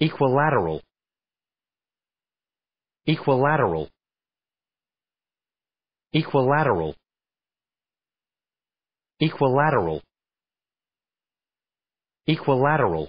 Equilateral. Equilateral. Equilateral. Equilateral. Equilateral.